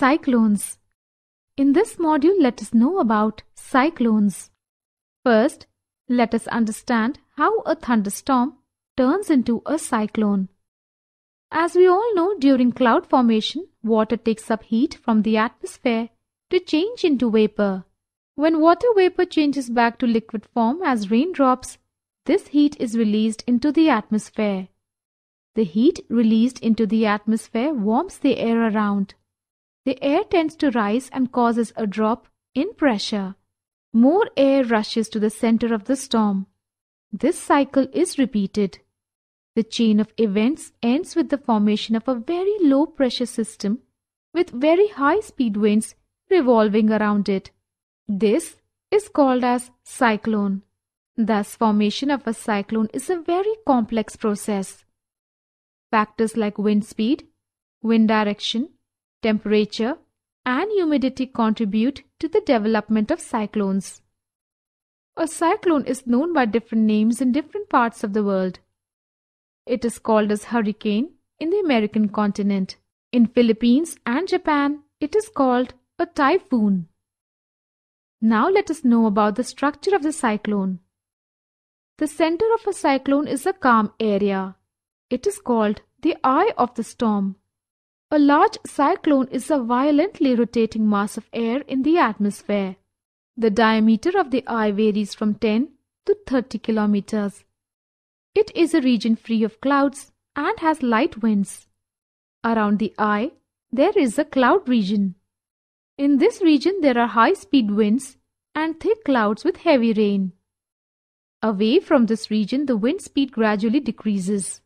cyclones. In this module, let us know about cyclones. First, let us understand how a thunderstorm turns into a cyclone. As we all know, during cloud formation, water takes up heat from the atmosphere to change into vapor. When water vapor changes back to liquid form as raindrops, this heat is released into the atmosphere. The heat released into the atmosphere warms the air around the air tends to rise and causes a drop in pressure. More air rushes to the center of the storm. This cycle is repeated. The chain of events ends with the formation of a very low pressure system with very high speed winds revolving around it. This is called as cyclone. Thus formation of a cyclone is a very complex process. Factors like wind speed, wind direction, temperature, and humidity contribute to the development of cyclones. A cyclone is known by different names in different parts of the world. It is called as hurricane in the American continent. In Philippines and Japan, it is called a typhoon. Now let us know about the structure of the cyclone. The center of a cyclone is a calm area. It is called the eye of the storm. A large cyclone is a violently rotating mass of air in the atmosphere. The diameter of the eye varies from 10 to 30 kilometers. It is a region free of clouds and has light winds. Around the eye, there is a cloud region. In this region, there are high speed winds and thick clouds with heavy rain. Away from this region, the wind speed gradually decreases.